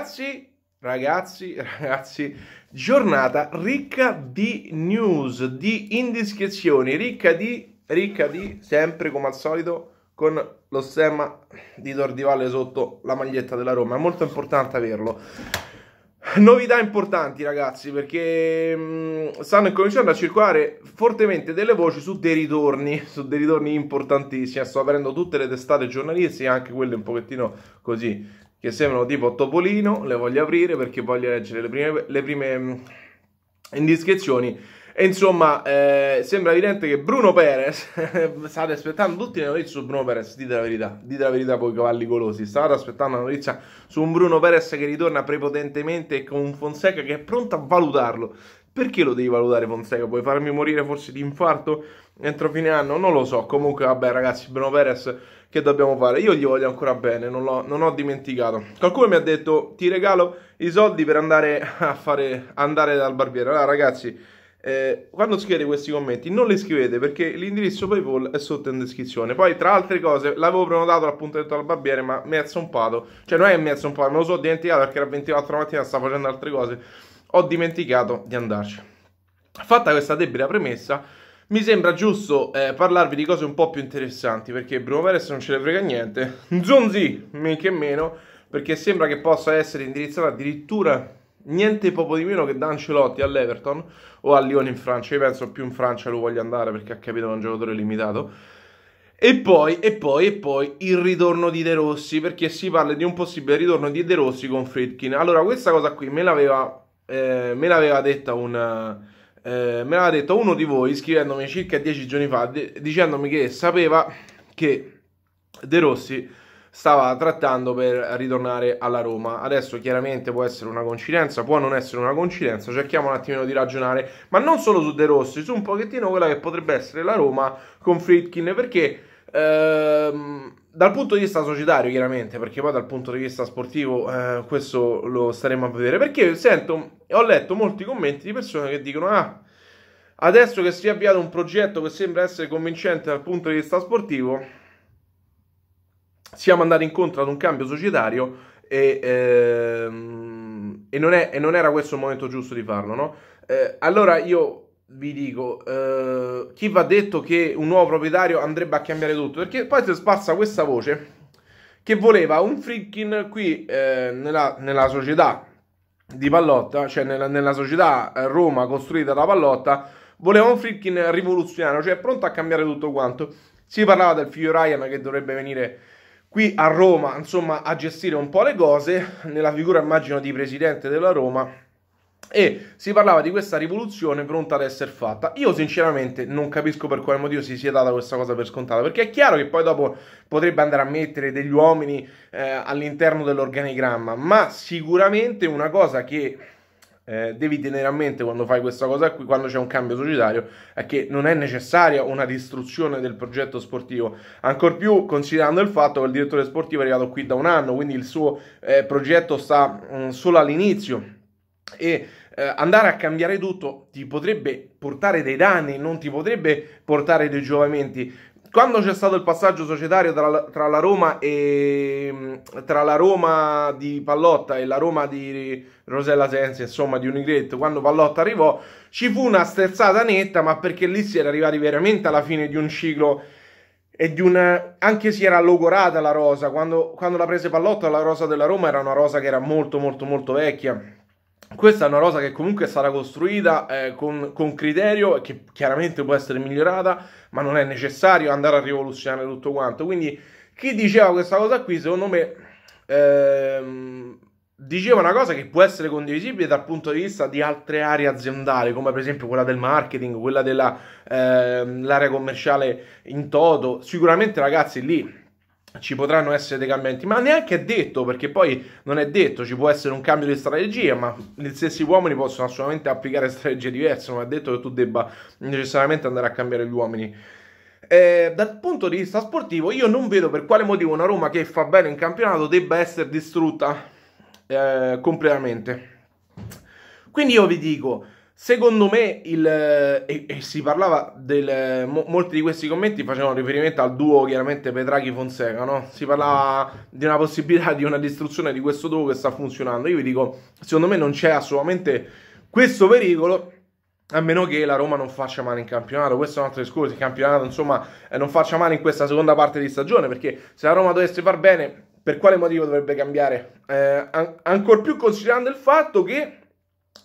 Ragazzi, ragazzi, ragazzi, giornata ricca di news, di indiscrezioni, ricca di, ricca di, sempre come al solito, con lo stemma di Tordivalle sotto la maglietta della Roma. È molto importante averlo. Novità importanti ragazzi perché mh, mm, stanno cominciando a circolare fortemente delle voci su dei ritorni, su dei ritorni importantissimi, sto aprendo tutte le testate giornalistiche, anche quelle un pochettino così che sembrano tipo Topolino, le voglio aprire perché voglio leggere le prime, le prime mm, indiscrezioni. E insomma, eh, sembra evidente che Bruno Perez, state aspettando tutti le notizie su Bruno Perez, dite la verità, dite la verità con cavalli golosi, state aspettando una notizia su un Bruno Perez che ritorna prepotentemente con un Fonseca che è pronto a valutarlo. Perché lo devi valutare Fonseca? Vuoi farmi morire forse di infarto entro fine anno? Non lo so. Comunque, vabbè, ragazzi, Bruno Perez, che dobbiamo fare? Io gli voglio ancora bene, non, non ho dimenticato. Qualcuno mi ha detto, ti regalo i soldi per andare a fare, andare dal barbiere. Allora, ragazzi, eh, quando scrivete questi commenti non li scrivete perché l'indirizzo PayPal è sotto in descrizione. Poi, tra altre cose, l'avevo prenotato l'appuntamento al barbiere, ma mi è zombato. Cioè, non è che mi è zompato, me lo so dimenticato perché era 24 la mattina, sta facendo altre cose ho dimenticato di andarci. Fatta questa debita premessa, mi sembra giusto eh, parlarvi di cose un po' più interessanti, perché Bruno Perez non ce ne frega niente, Zonzi, men che meno, perché sembra che possa essere indirizzato addirittura niente poco di meno che da Ancelotti all'Everton o a Lione in Francia. Io penso più in Francia lo voglio andare perché ha capito che è un giocatore limitato. E poi, e poi, e poi il ritorno di De Rossi, perché si parla di un possibile ritorno di De Rossi con Fritkin. Allora, questa cosa qui me l'aveva eh, me l'aveva detta un... Eh, me l'ha detto uno di voi scrivendomi circa dieci giorni fa di- dicendomi che sapeva che De Rossi stava trattando per ritornare alla Roma. Adesso chiaramente può essere una coincidenza, può non essere una coincidenza, cerchiamo un attimino di ragionare, ma non solo su De Rossi, su un pochettino quella che potrebbe essere la Roma con Fritkin, perché Ehm, dal punto di vista societario, chiaramente, perché poi dal punto di vista sportivo eh, questo lo staremo a vedere. Perché sento, ho letto molti commenti di persone che dicono: Ah, adesso che si è avviato un progetto che sembra essere convincente dal punto di vista sportivo, siamo andati incontro ad un cambio societario. E, ehm, e, non è, e, non era questo il momento giusto di farlo, no? Eh, allora io vi dico, eh, chi va detto che un nuovo proprietario andrebbe a cambiare tutto? Perché poi si spassa questa voce che voleva un freaking qui eh, nella, nella, società di Pallotta, cioè nella, nella, società eh, Roma costruita da Pallotta, voleva un freaking rivoluzionario, cioè pronto a cambiare tutto quanto. Si parlava del figlio Ryan che dovrebbe venire qui a Roma, insomma, a gestire un po' le cose, nella figura immagino di presidente della Roma e si parlava di questa rivoluzione pronta ad essere fatta. Io sinceramente non capisco per quale motivo si sia data questa cosa per scontata, perché è chiaro che poi dopo potrebbe andare a mettere degli uomini eh, all'interno dell'organigramma, ma sicuramente una cosa che eh, devi tenere a mente quando fai questa cosa qui, quando c'è un cambio societario, è che non è necessaria una distruzione del progetto sportivo, ancor più considerando il fatto che il direttore sportivo è arrivato qui da un anno, quindi il suo eh, progetto sta mh, mm, solo all'inizio e eh, andare a cambiare tutto ti potrebbe portare dei danni, non ti potrebbe portare dei giovamenti. Quando c'è stato il passaggio societario tra la, tra la, Roma, e, mm, tra la Roma di Pallotta e la Roma di Rosella Sensi, insomma di Unigretto, quando Pallotta arrivò, ci fu una sterzata netta, ma perché lì si era arrivati veramente alla fine di un ciclo e di un... anche si era logorata la rosa, quando, quando la prese Pallotta la rosa della Roma era una rosa che era molto molto molto vecchia questa è una rosa che comunque sarà costruita eh, con, con, criterio e che chiaramente può essere migliorata, ma non è necessario andare a rivoluzionare tutto quanto. Quindi chi diceva questa cosa qui, secondo me, ehm, diceva una cosa che può essere condivisibile dal punto di vista di altre aree aziendali, come per esempio quella del marketing, quella dell'area ehm, commerciale in toto. Sicuramente ragazzi lì ci potranno essere dei cambiamenti, ma neanche è detto, perché poi non è detto, ci può essere un cambio di strategia, ma gli stessi uomini possono assolutamente applicare strategie diverse, non è detto che tu debba necessariamente andare a cambiare gli uomini. Eh, dal punto di vista sportivo, io non vedo per quale motivo una Roma che fa bene in campionato debba essere distrutta eh, completamente. Quindi io vi dico, Secondo me, il, eh, e, e si parlava del. Mo, molti di questi commenti facevano riferimento al duo chiaramente Petrachi-Fonseca, no? Si parlava di una possibilità di una distruzione di questo duo che sta funzionando. Io vi dico, secondo me non c'è assolutamente questo pericolo. A meno che la Roma non faccia male in campionato, questo è un altro discorso. Il campionato, insomma, eh, non faccia male in questa seconda parte di stagione. Perché se la Roma dovesse far bene, per quale motivo dovrebbe cambiare? Eh, an- ancor più considerando il fatto che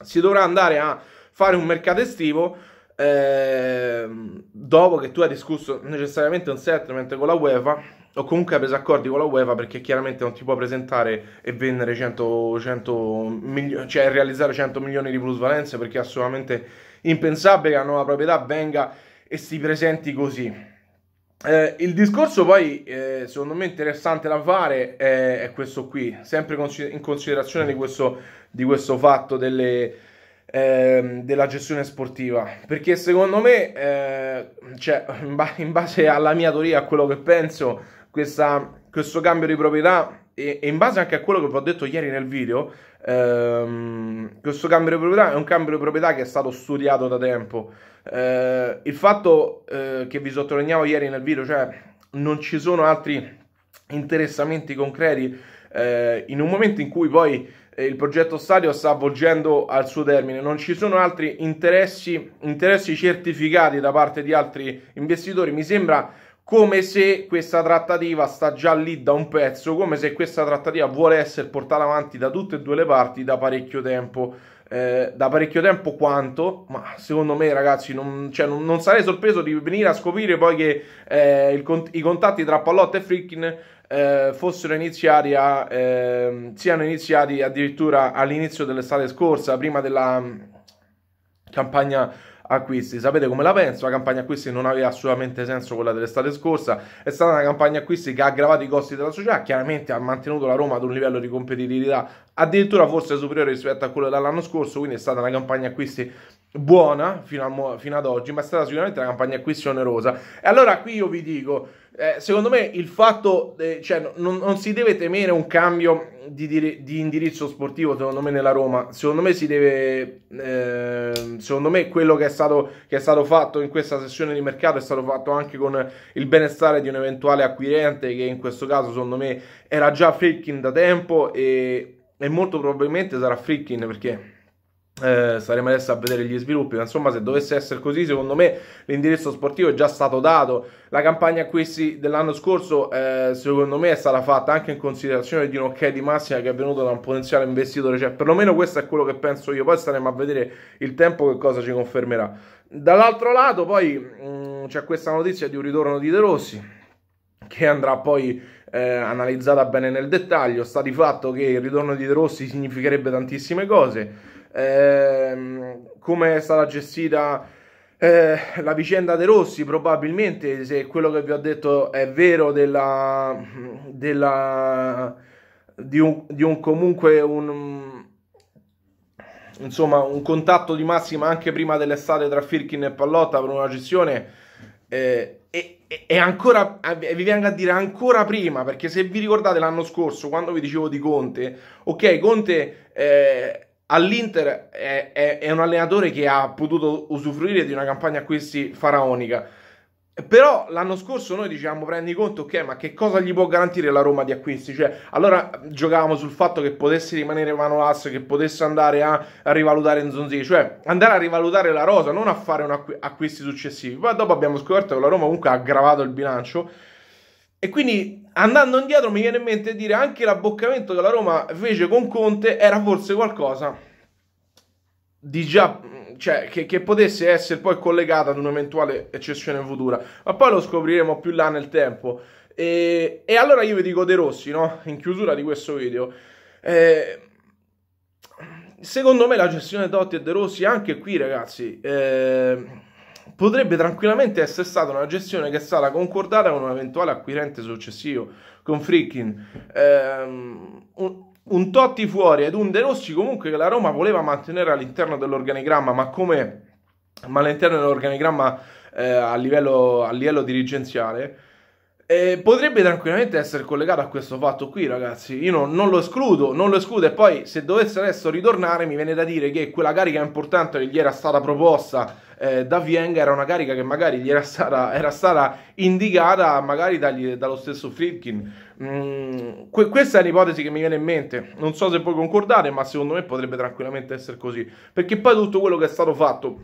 si dovrà andare a fare un mercato estivo eh, dopo che tu hai discusso necessariamente un settlement con la UEFA o comunque hai preso accordi con la UEFA perché chiaramente non ti può presentare e vendere 100, 100 milio- cioè realizzare 100 milioni di plusvalenze perché è assolutamente impensabile che la nuova proprietà venga e si presenti così. Eh, il discorso poi, eh, secondo me, interessante da fare è, è questo qui, sempre con, in considerazione di questo, di questo fatto delle, Ehm, della gestione sportiva perché secondo me eh, cioè, in base alla mia teoria a quello che penso questa, questo cambio di proprietà e, e, in base anche a quello che vi ho detto ieri nel video ehm, questo cambio di proprietà è un cambio di proprietà che è stato studiato da tempo eh, il fatto eh, che vi sottolineavo ieri nel video cioè non ci sono altri interessamenti concreti eh, in un momento in cui poi il progetto stadio sta avvolgendo al suo termine, non ci sono altri interessi, interessi certificati da parte di altri investitori, mi sembra come se questa trattativa sta già lì da un pezzo, come se questa trattativa vuole essere portata avanti da tutte e due le parti da parecchio tempo eh, da parecchio tempo quanto, ma secondo me ragazzi non, cioè, non, non sarei sorpreso di venire a scoprire poi che eh, il, i contatti tra Pallotta e Frickin eh, fossero iniziati a, ehm, siano iniziati addirittura all'inizio dell'estate scorsa, prima della campagna acquisti. Sapete come la penso? La campagna acquisti non aveva assolutamente senso quella dell'estate scorsa, è stata una campagna acquisti che ha aggravato i costi della società, chiaramente ha mantenuto la Roma ad un livello di competitività addirittura forse superiore rispetto a quello dell'anno scorso, quindi è stata una campagna acquisti buona fino, mo- fino, ad oggi, ma è stata sicuramente una campagna acquisti onerosa. E allora qui io vi dico, eh, secondo me il fatto, eh, cioè non, non, si deve temere un cambio di, di, di, indirizzo sportivo, secondo me, nella Roma. Secondo me si deve, eh, secondo me quello che è, stato, che è stato fatto in questa sessione di mercato è stato fatto anche con il benestare di un eventuale acquirente, che in questo caso, secondo me, era già Freaking da tempo e, e molto probabilmente sarà Freaking perché eh, staremo adesso a vedere gli sviluppi, ma insomma se dovesse essere così secondo me l'indirizzo sportivo è già stato dato, la campagna acquisti dell'anno scorso eh, secondo me è stata fatta anche in considerazione di un ok di massima che è venuto da un potenziale investitore, cioè perlomeno questo è quello che penso io, poi staremo a vedere il tempo che cosa ci confermerà. Dall'altro lato poi mh, mm, c'è questa notizia di un ritorno di De Rossi che andrà poi eh, analizzata bene nel dettaglio, sta di fatto che il ritorno di De Rossi significherebbe tantissime cose eh, come sarà gestita eh, la vicenda De Rossi, probabilmente se quello che vi ho detto è vero della, della, di, un, di un comunque un, insomma, un contatto di massima anche prima dell'estate tra Firkin e Pallotta per una gestione eh, e, e, ancora eh, vi vengo a dire ancora prima perché se vi ricordate l'anno scorso quando vi dicevo di Conte ok Conte eh, all'Inter è, è, è, un allenatore che ha potuto usufruire di una campagna acquisti faraonica. Però l'anno scorso noi dicevamo prendi conto, ok, ma che cosa gli può garantire la Roma di acquisti? Cioè, allora giocavamo sul fatto che potesse rimanere Manolas, che potesse andare a, a rivalutare Nzonzi, cioè andare a rivalutare la rosa, non a fare acqu- acquisti successivi. Poi dopo abbiamo scoperto che la Roma comunque ha aggravato il bilancio e quindi andando indietro mi viene in mente dire anche l'abboccamento che la Roma fece con Conte era forse qualcosa di già cioè che, che potesse essere poi collegata ad un'eventuale eccessione futura ma poi lo scopriremo più là nel tempo e, e allora io vi dico De Rossi no? in chiusura di questo video eh, secondo me la gestione Totti e De Rossi anche qui ragazzi eh, potrebbe tranquillamente essere stata una gestione che è stata concordata con un eventuale acquirente successivo, con Frickin. Ehm, un, un, Totti fuori ed un De Rossi comunque che la Roma voleva mantenere all'interno dell'organigramma, ma come ma all'interno dell'organigramma eh, a, livello, a livello dirigenziale. Eh, potrebbe tranquillamente essere collegato a questo fatto qui, ragazzi. Io no, non lo escludo, non lo escludo. E poi, se dovesse adesso ritornare, mi viene da dire che quella carica importante che gli era stata proposta eh, da Vienga era una carica che magari gli era stata, era stata indicata magari dagli, dallo stesso Fritkin. Mm, que questa è l'ipotesi che mi viene in mente. Non so se voi concordate, ma secondo me potrebbe tranquillamente essere così. Perché poi tutto quello che è stato fatto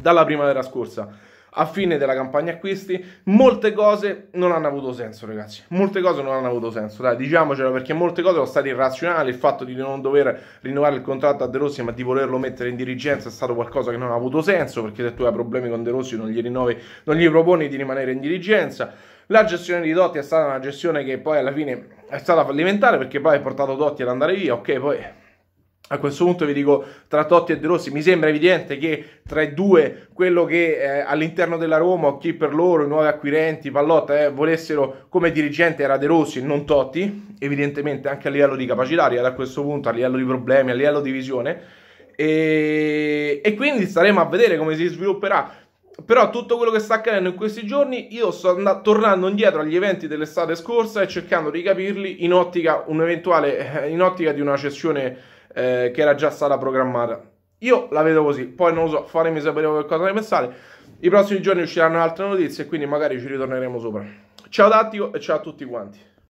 dalla primavera scorsa a fine della campagna acquisti, molte cose non hanno avuto senso, ragazzi. Molte cose non hanno avuto senso, dai, diciamocelo perché molte cose sono state irrazionali. Il fatto di non dover rinnovare il contratto a De Rossi, ma di volerlo mettere in dirigenza è stato qualcosa che non ha avuto senso perché se tu hai problemi con De Rossi, non gli, rinnovi, non gli proponi di rimanere in dirigenza. La gestione di Dotti è stata una gestione che poi alla fine è stata fallimentare perché poi ha portato Dotti ad andare via, ok, poi a questo punto vi dico tra Totti e De Rossi, mi sembra evidente che tra i due, quello che eh, all'interno della Roma o chi per loro, i nuovi acquirenti, Pallotta, eh, volessero come dirigente era De Rossi e non Totti, evidentemente anche a livello di capacità, a questo punto, a livello di problemi, a livello di visione, e, e quindi staremo a vedere come si svilupperà. Però tutto quello che sta accadendo in questi giorni, io sto and- tornando indietro agli eventi dell'estate scorsa e cercando di capirli in ottica, un'eventuale, eh, in ottica di una cessione eh, che era già stata programmata. Io la vedo così, poi non lo so, fatemi sapere che cosa ne pensate. I prossimi giorni usciranno altre notizie quindi magari ci ritorneremo sopra. Ciao Tattico e ciao a tutti quanti.